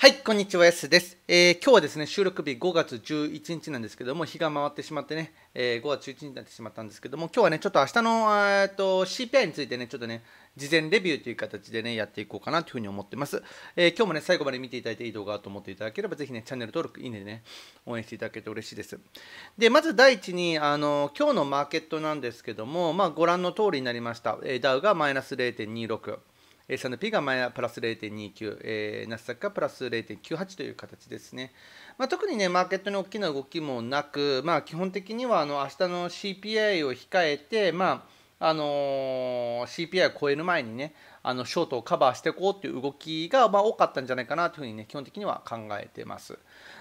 はい、こんにちは、やすです、えー、今日はですね、収録日5月11日なんですけども、日が回ってしまってね、えー、5月11日になってしまったんですけども、今日はね、ちょっと明日のっと CPI についてね、ちょっとね、事前レビューという形でね、やっていこうかなというふうに思ってます。えー、今日もね、最後まで見ていただいていい動画と思っていただければ、ぜひね、チャンネル登録、いいねでね、応援していただけると嬉しいです。で、まず第一に、あの、今日のマーケットなんですけども、まあ、ご覧の通りになりました。えダウがマイナス0.26。え S&P がマイナプラス0.29、えナスダックがプラス0.98という形ですね。まあ、特にね、マーケットに大きな動きもなく、まあ、基本的にはあの明日の CPI を控えて、まああのー、CPI を超える前にね、あのショートをカバーしていこうっていう動きが、まあ、多かったんじゃないかなというふうにね基本的には考えてます。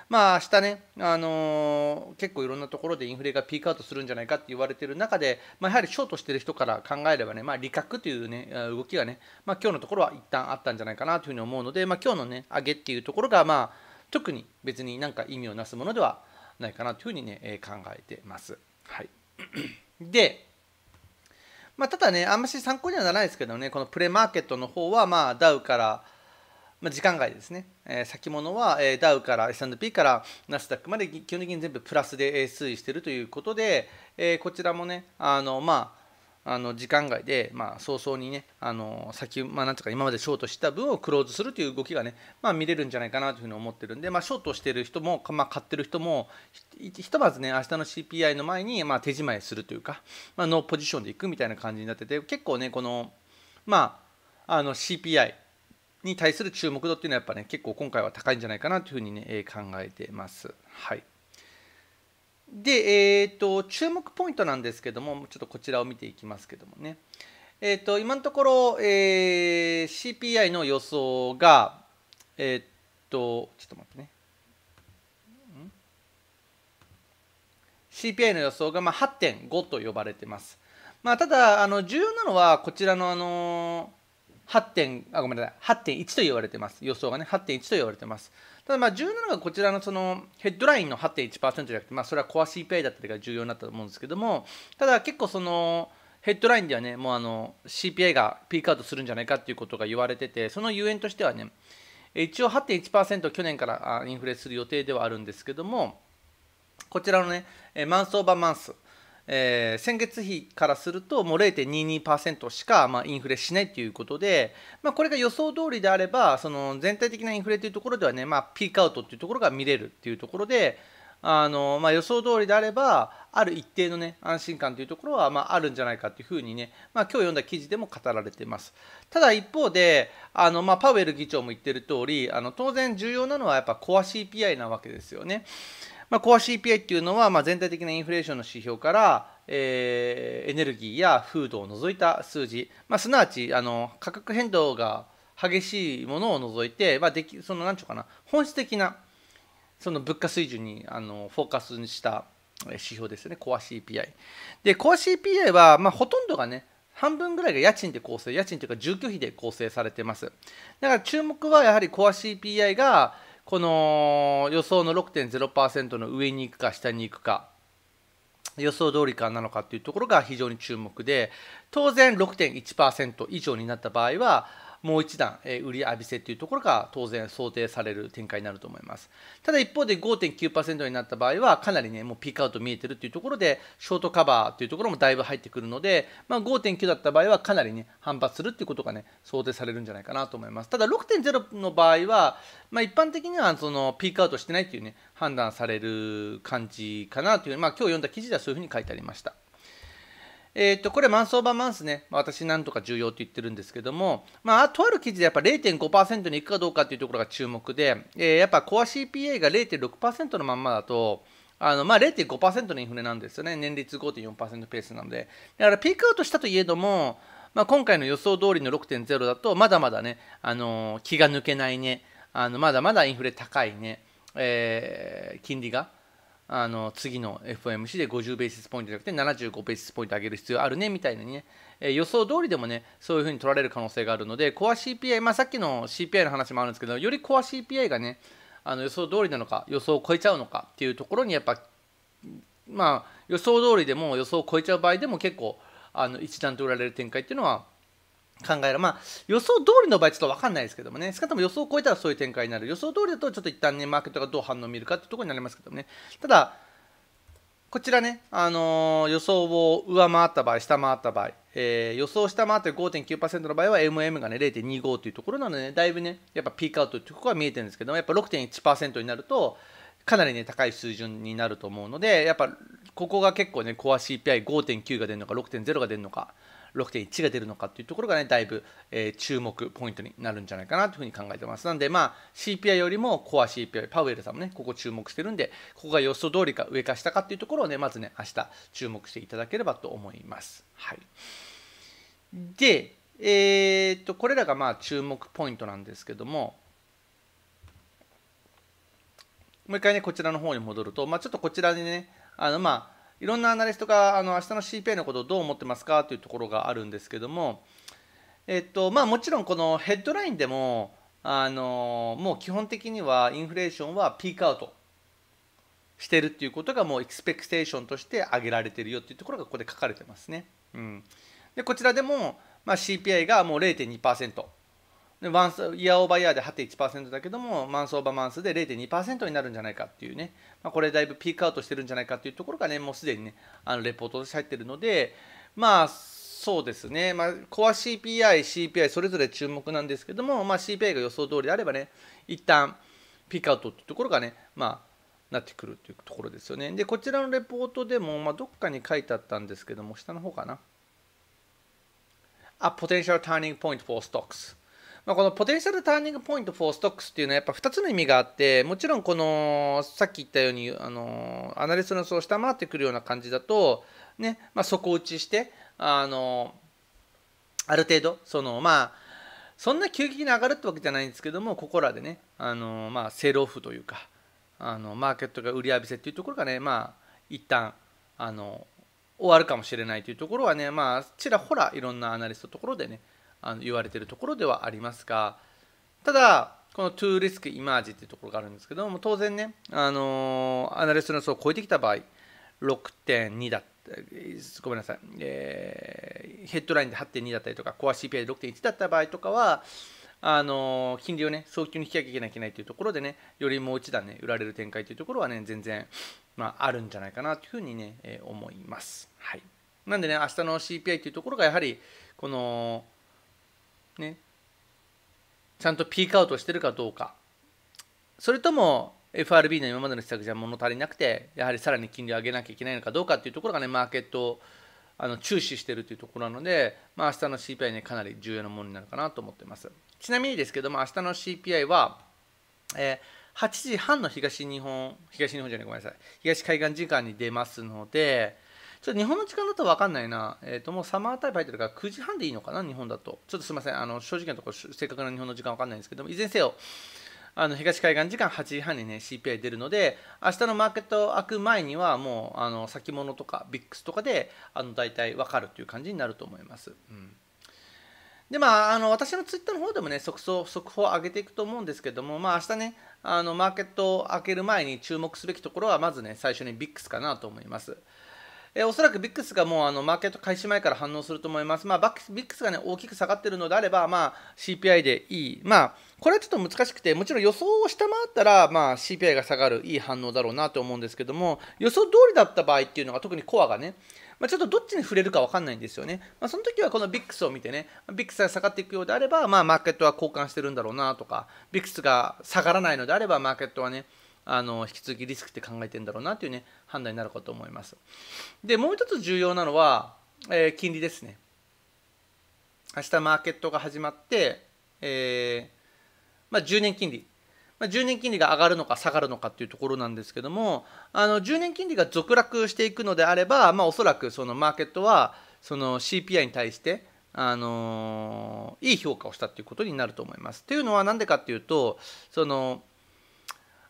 まあ明日ね、あのー、結構いろんなところでインフレがピークアウトするんじゃないかって言われてる中で、まあ、やはりショートしてる人から考えればね、まあ、利確というね動きがね、まあ、今日のところは一旦あったんじゃないかなというふうに思うので、まあ、今日のね上げっていうところが、まあ、特に別になんか意味をなすものではないかなというふうにね考えてます。はい、でまあ、ただね、あんまし参考にはならないですけどね、このプレマーケットの方は、まあ、ダウから、まあ、時間外ですね、えー、先物は、えー、ダウから S&P からナスダックまで基本的に全部プラスで推移しているということで、えー、こちらもね、あのまああの時間外で、まあ、早々にねあの先、まあ、なんとか今までショートした分をクローズするという動きがね、まあ、見れるんじゃないかなというふうに思ってるんで、まあ、ショートしてる人も、まあ、買ってる人もひとまずね明日の CPI の前に、まあ、手締まいするというか、まあ、ノーポジションでいくみたいな感じになってて結構ねこの,、まあ、あの CPI に対する注目度っていうのはやっぱね結構今回は高いんじゃないかなというふうにね考えてます。はいで、えーと、注目ポイントなんですけどもちょっとこちらを見ていきますけどもね、えーと、今のところ、えー、CPI の予想が、えーと、ちょっと待ってね CPI の予想がまあ8.5と呼ばれてます。まあ、ただあの重要なのはこちらのあの8点あごめんなさい8.1と言われてます予想がね8.1と言われてますただまあ17がこちらのそのヘッドラインの8.1%じゃなくて、まあ、それはコア CPI だったりが重要になったと思うんですけどもただ結構そのヘッドラインではねもうあの CPI がピークアウトするんじゃないかっていうことが言われててそのゆえんとしてはね一応8.1%去年からインフレする予定ではあるんですけどもこちらのねマンスオーバーマンスえー、先月比からするともう0.22%しか、まあ、インフレしないということで、まあ、これが予想通りであればその全体的なインフレというところではね、まあ、ピークアウトというところが見れるというところであの、まあ、予想通りであればある一定の、ね、安心感というところは、まあ、あるんじゃないかというふうにね、まあ、今日読んだ記事でも語られていますただ一方であの、まあ、パウエル議長も言っている通りあり当然重要なのはやっぱコア CPI なわけですよね。まあ、コア CPI っていうのは、まあ、全体的なインフレーションの指標から、えー、エネルギーやフードを除いた数字、まあ、すなわちあの価格変動が激しいものを除いて、まあ、できその何ちゅうかな本質的なその物価水準にあのフォーカスした指標ですよねコア CPI でコア CPI は、まあ、ほとんどがね半分ぐらいが家賃で構成家賃というか住居費で構成されてますだから注目はやはりコア CPI がこの予想の6.0%の上に行くか下に行くか予想通りかなのかというところが非常に注目で当然6.1%以上になった場合はもう一段、え売り浴びせというところが当然想定される展開になると思いますただ一方で5.9%になった場合はかなりねもうピークアウト見えてるというところでショートカバーというところもだいぶ入ってくるので、まあ、5.9だった場合はかなりね反発するということがね想定されるんじゃないかなと思いますただ6.0の場合は、まあ、一般的にはそのピークアウトしてないというね判断される感じかなという、まあ、今日読んだ記事ではそういうふうに書いてありました。えー、とこれマンスオーバーマンスね、私なんとか重要って言ってるんですけども、まあ、とある記事でやっぱ0.5%にいくかどうかというところが注目で、えー、やっぱコア CPA が0.6%のまんまだと、あのまあ、0.5%のインフレなんですよね、年率5.4%ペースなので。だからピークアウトしたといえども、まあ、今回の予想通りの6.0だと、まだまだね、あのー、気が抜けないね、あのまだまだインフレ高いね、えー、金利があの次の FOMC で50ベーシスポイントじゃなくて75ベーシスポイント上げる必要あるねみたいなね、えー、予想通りでもねそういうふうに取られる可能性があるのでコア CPI、まあ、さっきの CPI の話もあるんですけどよりコア CPI がねあの予想通りなのか予想を超えちゃうのかっていうところにやっぱまあ予想通りでも予想を超えちゃう場合でも結構あの一段と売られる展開っていうのは考える。まあ、予想通りの場合ちょっと分かんないですけどもね、少なくとも予想を超えたらそういう展開になる。予想通りだとちょっと一旦ね、マーケットがどう反応を見るかっていうところになりますけどもね。ただ、こちらね、あのー、予想を上回った場合、下回った場合、えー、予想下回って5.9%の場合は MM がね0.25というところなので、ね、だいぶね、やっぱピークアウトというところは見えてるんですけども、やっぱ6.1%になると、かなりね、高い水準になると思うので、やっぱここが結構ね、コア CPI5.9 が出るのか、6.0が出るのか、6.1が出るのかっていうところがねだいぶ、え注目ポイントになるんじゃないかなというふうに考えてますなんでまあ CPI よりもコア CPI パウエルさんもねここ注目してるんでここが予想通りか上か下かっていうところをねまずね明日注目していただければと思いますはいでえー、っとこれらがまあ注目ポイントなんですけどももう一回ねこちらの方に戻ると、まあ、ちょっとこちらでねあのまあいろんなアナリストがあの明日の c p i のことをどう思ってますかというところがあるんですけども、えっとまあ、もちろんこのヘッドラインでもあのもう基本的にはインフレーションはピークアウトしてるっていうことがもうエクスペクテーションとして挙げられてるよっていうところがここで書かれてますね。うん、でこちらでも、まあ、CPI がもう0.2%。ワンスイヤーオーバーイヤーで8.1%だけどもマンスオーバーマンスで0.2%になるんじゃないかっていうね、まあ、これだいぶピークアウトしてるんじゃないかっていうところがねもうすでにねあのレポートとして入ってるのでまあそうですね、まあ、コア CPI、CPI それぞれ注目なんですけども、まあ、CPI が予想通りであればね一旦ピークアウトっていうところがね、まあ、なってくるというところですよね。で、こちらのレポートでも、まあ、どっかに書いてあったんですけども、下の方かな。A potential turning point for stocks まあ、このポテンシャルターニングポイント s ストックスっていうのはやっぱ2つの意味があってもちろんこのさっき言ったようにあのアナリストの予を下回ってくるような感じだと、ねまあ、底打ちしてあのある程度そのまあそんな急激に上がるってわけじゃないんですけどもここらでねあの、まあ、セールオフというかあのマーケットが売り浴びせっていうところがねまあ一旦あの終わるかもしれないというところはねまあちらほらいろんなアナリストのところでねあの言われてるところではありますがただこのトゥーリスクイマージ g っていうところがあるんですけども当然ねあのアナリストの層を超えてきた場合6.2だったごめんなさい、えー、ヘッドラインで8.2だったりとかコア CPI で6.1だった場合とかはあの金利をね早急に引き上げなきゃいけないというところでねよりもう一段ね売られる展開というところはね全然、まあ、あるんじゃないかなというふうにね、えー、思います。はい、なんでね明日の CPI というところがやはりこのね、ちゃんとピークアウトしてるかどうかそれとも FRB の今までの施策じゃ物足りなくてやはりさらに金利を上げなきゃいけないのかどうかっていうところがねマーケットをあの注視しているというところなので、まあ、明日の CPI ねかなり重要なものになるかなと思ってますちなみにですけども明日の CPI は、えー、8時半の東日本東日本じゃないごめんなさい東海岸時間に出ますのでちょっと日本の時間だと分かんないな。えっ、ー、と、もうサマータイプ入ってるから9時半でいいのかな、日本だと。ちょっとすみません。あの、正直なところ、正確な日本の時間分かんないんですけども、いずれにせよ、あの東海岸時間8時半にね CPI 出るので明日のマーケット開く前にはもうあの先物とか VIX とかであの大体分かるという感じになると思います。うんでまあ、あの私のツイッターの方でもね速速速報を上げていくと思うんですけども、まあ、明日ねあのマーケットを開ける前に注目すべきところはまずね最初に VIX かなと思います。えー、おそらくビックスがもうあのマーケット開始前から反応すると思います。まあ、バックスビックスが、ね、大きく下がっているのであれば、まあ、CPI でいい、まあ、これはちょっと難しくて、もちろん予想を下回ったら、まあ、CPI が下がるいい反応だろうなと思うんですけども、予想通りだった場合っていうのが、特にコアがね、まあ、ちょっとどっちに触れるか分かんないんですよね。まあ、その時はこのビックスを見てね、ビックスが下がっていくようであれば、まあ、マーケットは交換してるんだろうなとか、ビックスが下がらないのであれば、マーケットはね、あの引き続きリスクって考えてんだろうなというね判断になるかと思います。でもう一つ重要なのは、えー、金利ですね。明日マーケットが始まって、えー、まあ、10年金利、まあ、10年金利が上がるのか下がるのかっていうところなんですけどもあの10年金利が続落していくのであれば、まあ、おそらくそのマーケットはその CPI に対してあのいい評価をしたということになると思います。というのは何でかっていうとその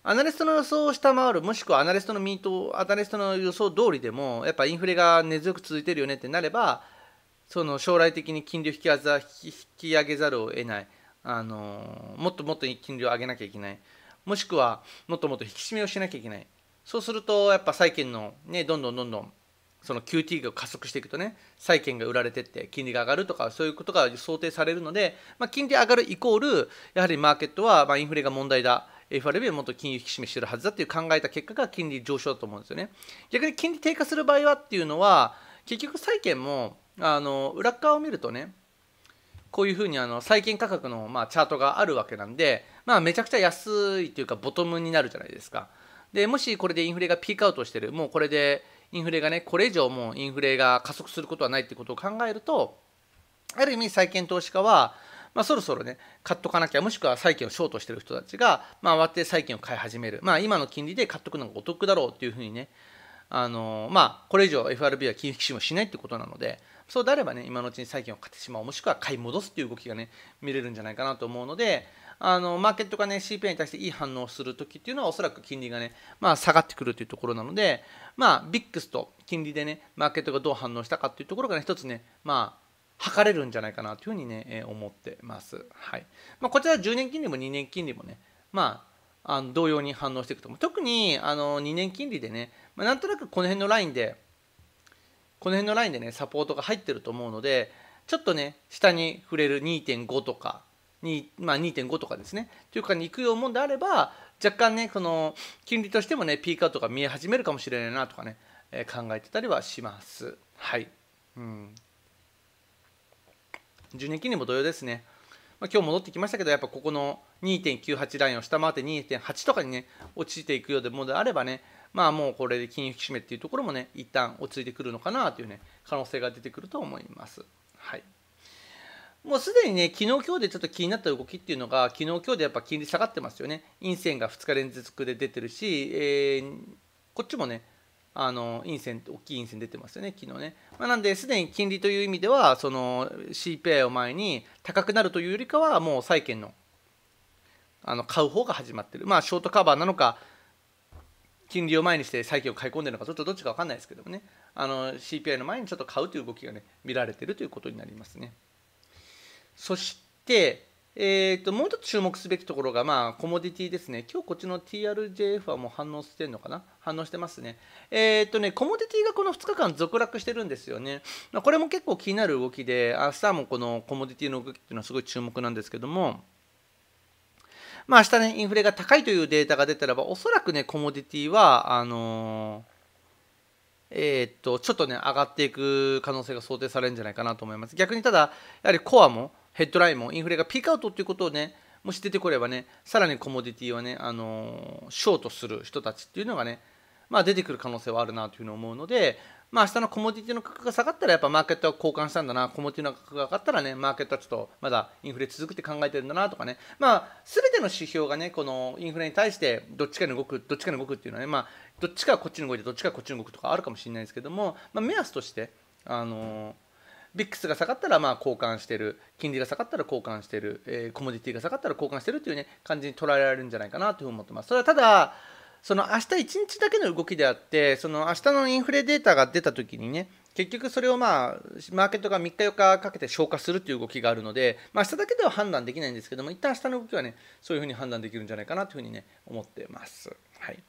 アナリストの予想を下回るもしくはアナリストのミートアナリストの予想通りでもやっぱインフレが根強く続いてるよねってなればその将来的に金利を引き上引き上げざるを得ないあのもっともっと金利を上げなきゃいけないもしくはもっともっと引き締めをしなきゃいけないそうするとやっぱ債券のねどんどんどんどんその QT が加速していくとね債券が売られてって金利が上がるとかそういうことが想定されるので、まあ、金利上がるイコールやはりマーケットはまインフレが問題だ FRB はもっと金融引き締めしてるはずだっていう考えた結果が金利上昇だと思うんですよね。逆に金利低下する場合はっていうのは結局債券もあの裏側を見るとねこういうふうにあの債券価格のまあチャートがあるわけなんで、まあ、めちゃくちゃ安いというかボトムになるじゃないですか。でもしこれでインフレがピークアウトしてるもうこれでインフレがねこれ以上もうインフレが加速することはないってことを考えるとある意味債券投資家はまあ、そろそろね買っとかなきゃもしくは債券をショートしてる人たちが、まあ、慌てて債券を買い始める、まあ、今の金利で買っとくのがお得だろうっていうふうにねあのまあこれ以上 FRB は金融引き締めをしないってことなのでそうであればね今のうちに債券を買ってしまうもしくは買い戻すっていう動きがね見れるんじゃないかなと思うのであのマーケットがね CPI に対していい反応をするときっていうのはおそらく金利がねまあ下がってくるというところなのでまあッ i スと金利でねマーケットがどう反応したかっていうところがねつねまあ測れるんじゃないかなというふうにね、え思ってます。はいまあ、こちら10年金利も2年金利もね、まあ、あの同様に反応していくと思う。特にあの2年金利でね、まあ、なんとなくこの辺のラインで、この辺のラインでね、サポートが入ってると思うので、ちょっとね、下に触れる2.5とか、まあ、2.5とかですね、というかに行くようもんであれば、若干ね、この金利としてもね、ピークアウトが見え始めるかもしれないなとかね、え考えてたりはします。はい。うん10年金利も同様ですね。まあ、今日戻ってきましたけど、やっぱここの2.98ラインを下回って2.8とかにね、落ちていくようでもであればね、まあもうこれで金融引き締めっていうところもね、一旦落ち着いてくるのかなというね、可能性が出てくると思います。はい。もうすでにね、昨日今日でちょっと気になった動きっていうのが、昨日今日でやっぱ金利下がってますよね。陰線が2日連続で出てるし、えー、こっちもね、あの陰線大きい陰線出てますよね昨日ね、まあ、なんですでに金利という意味ではその CPI を前に高くなるというよりかはもう債券のあの買う方が始まってるまあショートカバーなのか金利を前にして債券を買い込んでるのかちょっとどっちか分かんないですけどもねあの CPI の前にちょっと買うという動きがね見られてるということになりますねそしてえーと、もう一つ注目すべきところが、まあ、コモディティですね。今日こっちの TRJF はもう反応してるのかな反応してますね。えっ、ー、とね、コモディティがこの2日間続落してるんですよね。まあ、これも結構気になる動きで、明日もこのコモディティの動きっていうのはすごい注目なんですけども、まあ明日ね、インフレが高いというデータが出たらば、おそらくね、コモディティは、あのーえー、っとちょっとね上がっていく可能性が想定されるんじゃないかなと思います逆にただやはりコアもヘッドラインもインフレがピークアウトということをね、もし出てくればね、さらにコモディティはね、あのー、ショートする人たちっていうのがね、まあ、出てくる可能性はあるなというふうに思うので、まあ、明日のコモディティの価格が下がったら、やっぱマーケットは交換したんだな、コモディティの価格が上がったらね、マーケットはちょっとまだインフレ続くって考えてるんだなとかね、まあ、すべての指標がね、このインフレに対してどっちかに動く、どっちかに動くっていうのはね、まあ、どっちかこっちに動いて、どっちかこっちに動くとかあるかもしれないですけども、まあ、目安として、あのー v i スが下がったらまあ交換してる金利が下がったら交換してる、えー、コモディティが下がったら交換してるという、ね、感じに捉えられるんじゃないかなというふうに思ってますそれはただその明日1日だけの動きであってその明日のインフレデータが出た時にね結局それをまあマーケットが3日4日かけて消化するという動きがあるので、まあ、明日だけでは判断できないんですけども一旦明日の動きはねそういうふうに判断できるんじゃないかなというふうにね思ってます。はい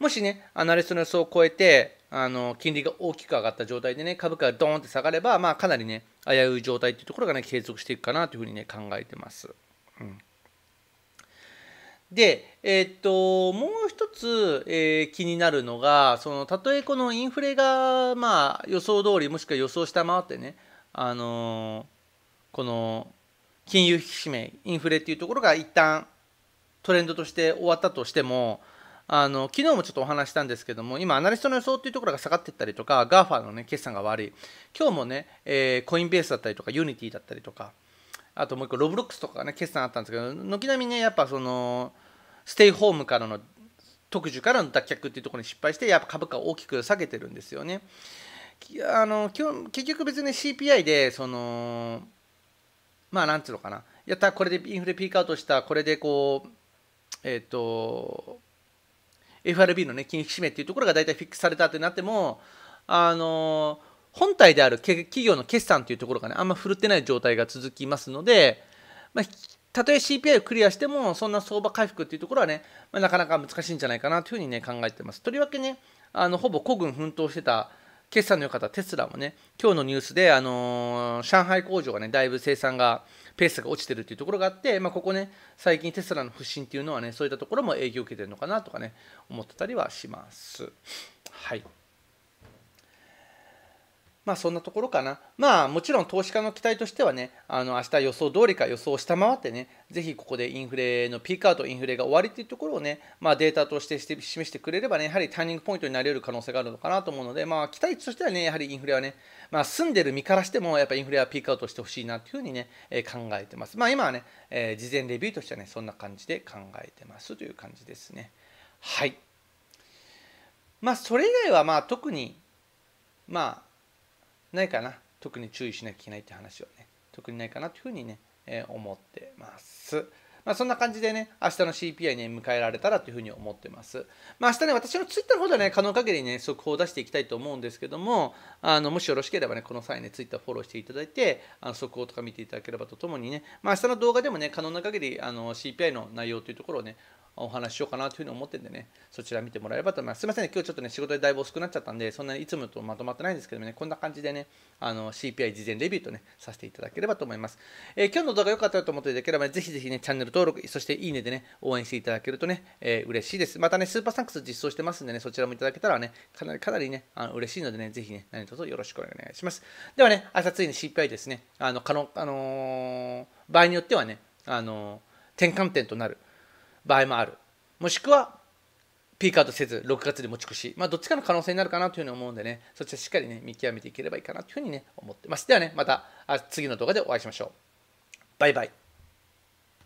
もしね、アナリストの予想を超えて、あの金利が大きく上がった状態でね、株価がドーンって下がれば、まあ、かなりね、危うい状態っていうところがね、継続していくかなというふうにね、考えてます。うん、で、えー、っと、もう一つ、えー、気になるのが、そのたとえこのインフレが、まあ、予想通り、もしくは予想下回ってね、あのー、この金融引き締め、インフレっていうところが一旦トレンドとして終わったとしても、あの昨日もちょっとお話したんですけども今アナリストの予想っていうところが下がってったりとか GAFA のね決算が悪い今日もね、えー、コインベースだったりとかユニティだったりとかあともう一個ロブロックスとかね決算あったんですけど軒並みねやっぱそのステイホームからの特需からの脱却っていうところに失敗してやっぱ株価を大きく下げてるんですよね。あの結局別に、CPI でそのまあなんていうのかなやったこれでインフレピークアウトしたこれでこうえっ、ー、と FRB の、ね、金引き締めっていうところが大体フィックスされたってなっても、あの本体である企業の決算というところが、ね、あんま振るってない状態が続きますので、まあ、たとえ CPI をクリアしても、そんな相場回復っていうところはね、まあ、なかなか難しいんじゃないかなというふうにね、考えてます。とりわけね、あのほぼ孤軍奮闘してた決算の良かったテスラもね、今日のニュースで、あのー、上海工場がね、だいぶ生産が、ペースが落ちてるっていうところがあって、まあ、ここね最近テスラの不振っていうのはねそういったところも影響を受けてるのかなとかね思ってたりはします。はいまあそんなところかな。まあもちろん投資家の期待としてはね、あの明日予想通りか予想を下回ってね、ぜひここでインフレのピークアウト、インフレが終わりっていうところをね、まあ、データとして示してくれればね、やはりターニングポイントになりる可能性があるのかなと思うので、まあ期待値としてはね、やはりインフレはね、まあ住んでる身からしても、やっぱインフレはピークアウトしてほしいなというふうにね、え考えてます。まあ今はね、えー、事前レビューとしてはね、そんな感じで考えてますという感じですね。はい。まあそれ以外はまあ特に、まあないかな特に注意しなきゃいけないって話はね特にないかなというふうにね、えー、思ってます。まあ、そんな感じでね、明日の CPI ね、迎えられたらというふうに思ってます。まあ、明日ね、私のツイッターの方ではね、可能限りね、速報を出していきたいと思うんですけども、あのもしよろしければね、この際ね、ツイッターフォローしていただいて、あの速報とか見ていただければとともにね、まあ、明日の動画でもね、可能な限りあの CPI の内容というところをね、お話ししようかなというふうに思ってるんでね、そちら見てもらえればと思います。すみませんね、今日ちょっとね、仕事でだいぶ遅くなっちゃったんで、そんなにいつもとまとまってないんですけどもね、こんな感じでね、あの CPI 事前レビューとね、させていただければと思います。えー、今日の動画良かったと思っていただければ、ね、ぜひぜひね、チャンネルル登録、そしていいねでね、応援していただけるとね、えー、嬉しいです。またね、スーパーサンクス実装してますんでね、そちらもいただけたらね、かなりかなりね、あの嬉しいのでね、ぜひね、何卒よろしくお願いします。ではね、明日ついに CPI ですね、あの、可能、あのー、場合によってはね、あのー、転換点となる場合もある。もしくは、ピークアウトせず、6月で持ち越し、まあ、どっちかの可能性になるかなというふうに思うんでね、そちらしっかりね、見極めていければいいかなというふうにね、思ってます。ではね、また次の動画でお会いしましょう。バイバイ。